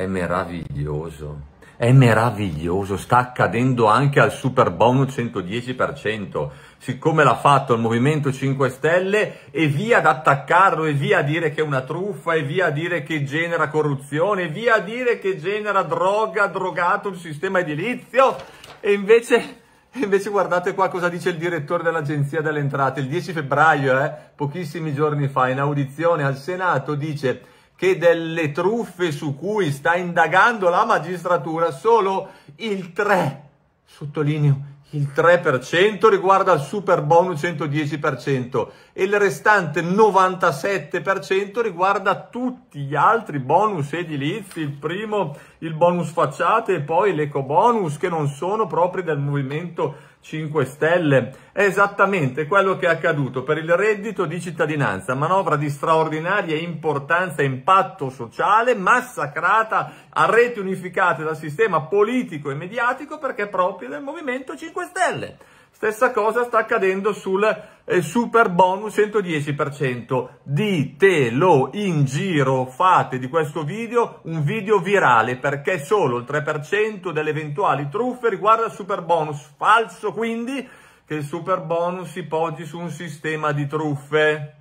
È meraviglioso. È meraviglioso, sta accadendo anche al super bonus 110%, siccome l'ha fatto il Movimento 5 Stelle e via ad attaccarlo e via a dire che è una truffa e via a dire che genera corruzione e via a dire che genera droga, drogato il sistema edilizio e invece, invece guardate qua cosa dice il direttore dell'Agenzia delle Entrate il 10 febbraio, eh, pochissimi giorni fa in audizione al Senato dice che delle truffe su cui sta indagando la magistratura solo il 3, sottolineo, il 3% riguarda il super bonus 110% e il restante 97% riguarda tutti gli altri bonus edilizi, il primo il bonus facciate e poi l'eco bonus che non sono propri del Movimento 5 Stelle. È esattamente quello che è accaduto per il reddito di cittadinanza, manovra di straordinaria importanza e impatto sociale, massacrata a reti unificate dal sistema politico e mediatico perché proprio del Movimento 5 Stelle. Stessa cosa sta accadendo sul super bonus 110%. Ditelo in giro, fate di questo video un video virale perché solo il 3% delle eventuali truffe riguarda il super bonus falso quindi che il super bonus si poggi su un sistema di truffe